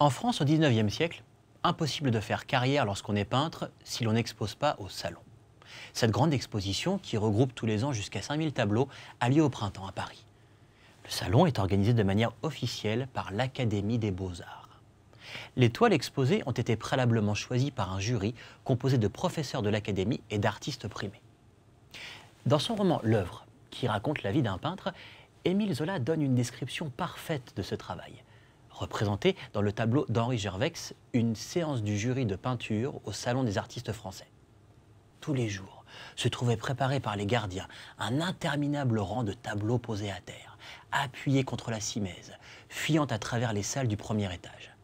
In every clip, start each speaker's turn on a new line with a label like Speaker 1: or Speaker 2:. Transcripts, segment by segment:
Speaker 1: En France, au XIXe siècle, impossible de faire carrière lorsqu'on est peintre si l'on n'expose pas au salon. Cette grande exposition, qui regroupe tous les ans jusqu'à 5000 tableaux, a lieu au printemps à Paris. Le salon est organisé de manière officielle par l'Académie des beaux-arts. Les toiles exposées ont été préalablement choisies par un jury composé de professeurs de l'Académie et d'artistes primés. Dans son roman L'œuvre, qui raconte la vie d'un peintre, Émile Zola donne une description parfaite de ce travail représenté dans le tableau d'Henri Gervex, une séance du jury de peinture au Salon des artistes français. Tous les jours, se trouvait préparé par les gardiens un interminable rang de tableaux posés à terre, appuyés contre la simèse, fuyant à travers les salles du premier étage.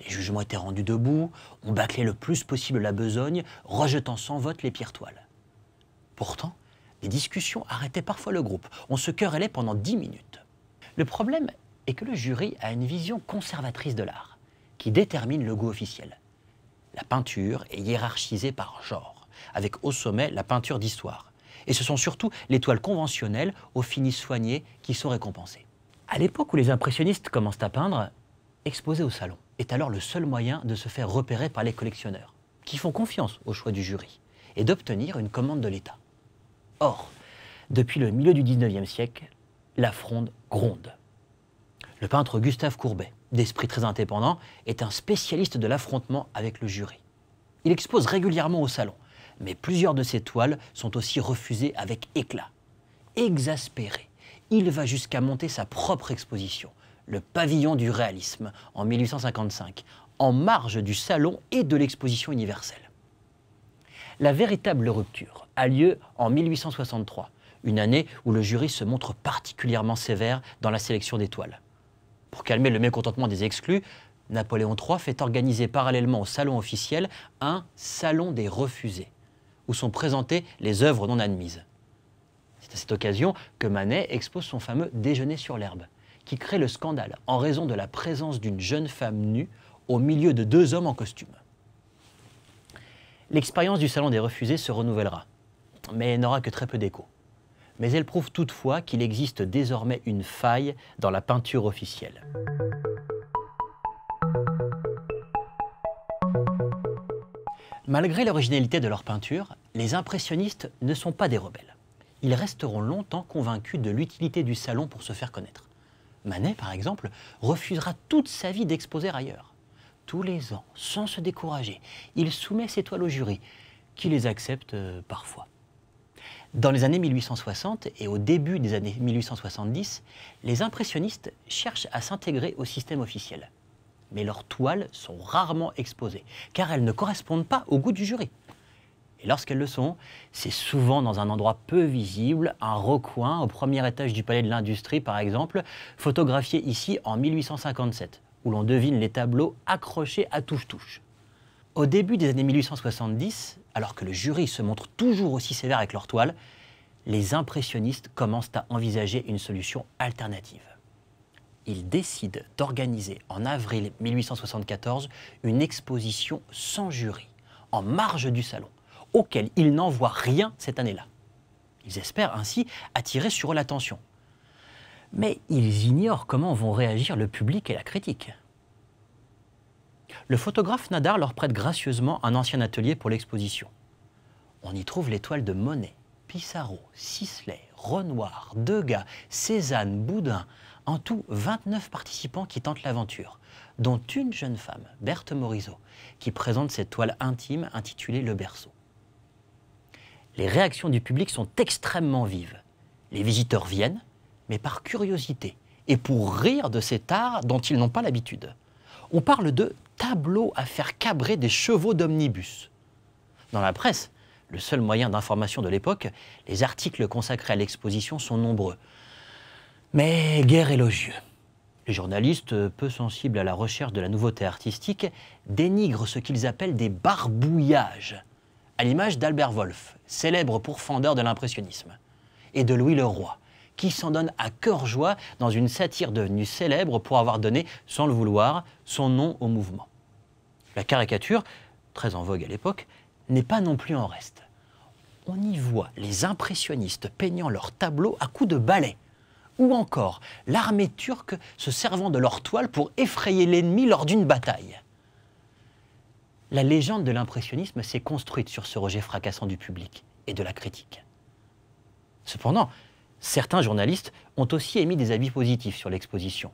Speaker 1: Les jugements étaient rendus debout, on bâclait le plus possible la besogne, rejetant sans vote les pires toiles. Pourtant, les discussions arrêtaient parfois le groupe, on se querellait pendant dix minutes. Le problème et que le jury a une vision conservatrice de l'art, qui détermine le goût officiel. La peinture est hiérarchisée par genre, avec au sommet la peinture d'histoire. Et ce sont surtout les toiles conventionnelles aux finis soignés qui sont récompensées. À l'époque où les impressionnistes commencent à peindre, exposer au salon est alors le seul moyen de se faire repérer par les collectionneurs, qui font confiance au choix du jury, et d'obtenir une commande de l'État. Or, depuis le milieu du 19e siècle, la fronde gronde. Le peintre Gustave Courbet, d'esprit très indépendant, est un spécialiste de l'affrontement avec le jury. Il expose régulièrement au salon, mais plusieurs de ses toiles sont aussi refusées avec éclat. Exaspéré, il va jusqu'à monter sa propre exposition, le Pavillon du réalisme, en 1855, en marge du salon et de l'exposition universelle. La véritable rupture a lieu en 1863, une année où le jury se montre particulièrement sévère dans la sélection des toiles. Pour calmer le mécontentement des exclus, Napoléon III fait organiser parallèlement au salon officiel un salon des refusés, où sont présentées les œuvres non admises. C'est à cette occasion que Manet expose son fameux Déjeuner sur l'herbe, qui crée le scandale en raison de la présence d'une jeune femme nue au milieu de deux hommes en costume. L'expérience du Salon des Refusés se renouvellera, mais n'aura que très peu d'écho mais elle prouve toutefois qu'il existe désormais une faille dans la peinture officielle. Malgré l'originalité de leur peinture, les impressionnistes ne sont pas des rebelles. Ils resteront longtemps convaincus de l'utilité du salon pour se faire connaître. Manet, par exemple, refusera toute sa vie d'exposer ailleurs. Tous les ans, sans se décourager, il soumet ses toiles au jury, qui les accepte euh, parfois. Dans les années 1860 et au début des années 1870, les impressionnistes cherchent à s'intégrer au système officiel. Mais leurs toiles sont rarement exposées, car elles ne correspondent pas au goût du jury. Et lorsqu'elles le sont, c'est souvent dans un endroit peu visible, un recoin au premier étage du Palais de l'Industrie par exemple, photographié ici en 1857, où l'on devine les tableaux accrochés à touche-touche. Au début des années 1870, alors que le jury se montre toujours aussi sévère avec leur toile, les impressionnistes commencent à envisager une solution alternative. Ils décident d'organiser en avril 1874 une exposition sans jury, en marge du salon, auquel ils n'envoient rien cette année-là. Ils espèrent ainsi attirer sur eux l'attention. Mais ils ignorent comment vont réagir le public et la critique. Le photographe Nadar leur prête gracieusement un ancien atelier pour l'exposition. On y trouve les toiles de Monet, Pissarro, Sisley, Renoir, Degas, Cézanne, Boudin, en tout 29 participants qui tentent l'aventure, dont une jeune femme, Berthe Morisot, qui présente cette toile intime intitulée Le berceau. Les réactions du public sont extrêmement vives. Les visiteurs viennent, mais par curiosité et pour rire de cet art dont ils n'ont pas l'habitude. On parle de tableaux à faire cabrer des chevaux d'omnibus. Dans la presse, le seul moyen d'information de l'époque, les articles consacrés à l'exposition sont nombreux. Mais guère élogieux. Les journalistes, euh, peu sensibles à la recherche de la nouveauté artistique, dénigrent ce qu'ils appellent des barbouillages, à l'image d'Albert Wolff, célèbre pourfendeur de l'impressionnisme, et de Louis Leroy, qui s'en donne à cœur joie dans une satire devenue célèbre pour avoir donné, sans le vouloir, son nom au mouvement. La caricature, très en vogue à l'époque, n'est pas non plus en reste. On y voit les impressionnistes peignant leurs tableaux à coups de balai, ou encore l'armée turque se servant de leur toile pour effrayer l'ennemi lors d'une bataille. La légende de l'impressionnisme s'est construite sur ce rejet fracassant du public et de la critique. Cependant, Certains journalistes ont aussi émis des avis positifs sur l'exposition.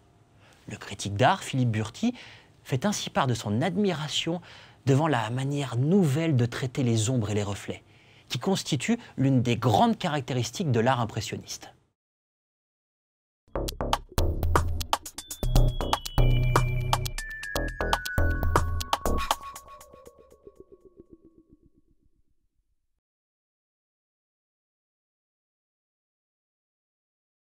Speaker 1: Le critique d'art, Philippe Burti, fait ainsi part de son admiration devant la manière nouvelle de traiter les ombres et les reflets, qui constitue l'une des grandes caractéristiques de l'art impressionniste.